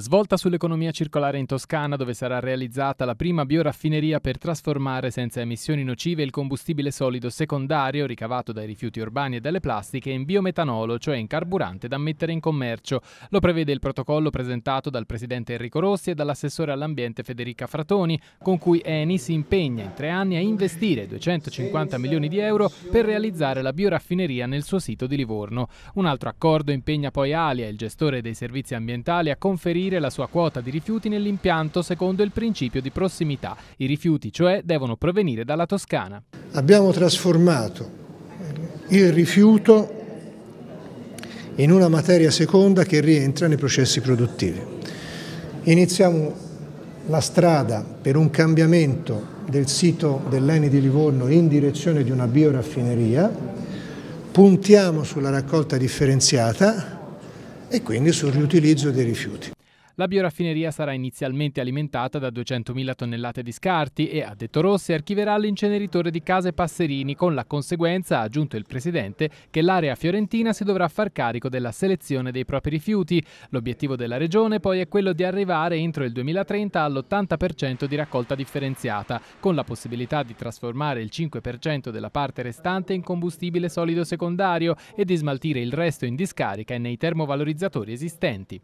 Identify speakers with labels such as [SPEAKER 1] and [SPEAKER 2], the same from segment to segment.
[SPEAKER 1] Svolta sull'economia circolare in Toscana, dove sarà realizzata la prima bioraffineria per trasformare senza emissioni nocive il combustibile solido secondario ricavato dai rifiuti urbani e dalle plastiche in biometanolo, cioè in carburante da mettere in commercio. Lo prevede il protocollo presentato dal presidente Enrico Rossi e dall'assessore all'ambiente Federica Fratoni, con cui Eni si impegna in tre anni a investire 250 milioni di euro per realizzare la bioraffineria nel suo sito di Livorno. Un altro accordo impegna poi Alia, il gestore dei servizi ambientali, a conferire garantire la sua quota di rifiuti nell'impianto secondo il principio di prossimità. I rifiuti, cioè, devono provenire dalla Toscana.
[SPEAKER 2] Abbiamo trasformato il rifiuto in una materia seconda che rientra nei processi produttivi. Iniziamo la strada per un cambiamento del sito dell'Eni di Livorno in direzione di una bioraffineria, puntiamo sulla raccolta differenziata e quindi sul riutilizzo dei rifiuti.
[SPEAKER 1] La bioraffineria sarà inizialmente alimentata da 200.000 tonnellate di scarti e, a detto Rossi, archiverà l'inceneritore di case Passerini, con la conseguenza, ha aggiunto il Presidente, che l'area fiorentina si dovrà far carico della selezione dei propri rifiuti. L'obiettivo della Regione poi è quello di arrivare entro il 2030 all'80% di raccolta differenziata, con la possibilità di trasformare il 5% della parte restante in combustibile solido secondario e di smaltire il resto in discarica e nei termovalorizzatori esistenti.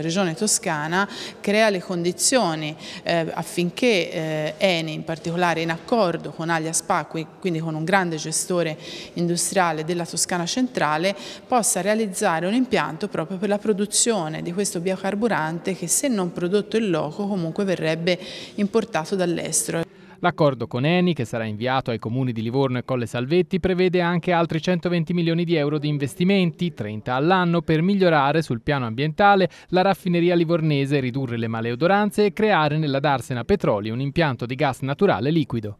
[SPEAKER 3] La Regione Toscana crea le condizioni eh, affinché eh, Eni, in particolare in accordo con Alia Spa, quindi con un grande gestore industriale della Toscana centrale, possa realizzare un impianto proprio per la produzione di questo biocarburante che se non prodotto in loco comunque verrebbe importato dall'estero.
[SPEAKER 1] L'accordo con Eni, che sarà inviato ai comuni di Livorno e Colle Salvetti, prevede anche altri 120 milioni di euro di investimenti, 30 all'anno, per migliorare sul piano ambientale la raffineria livornese, ridurre le maleodoranze e creare nella Darsena Petroli un impianto di gas naturale liquido.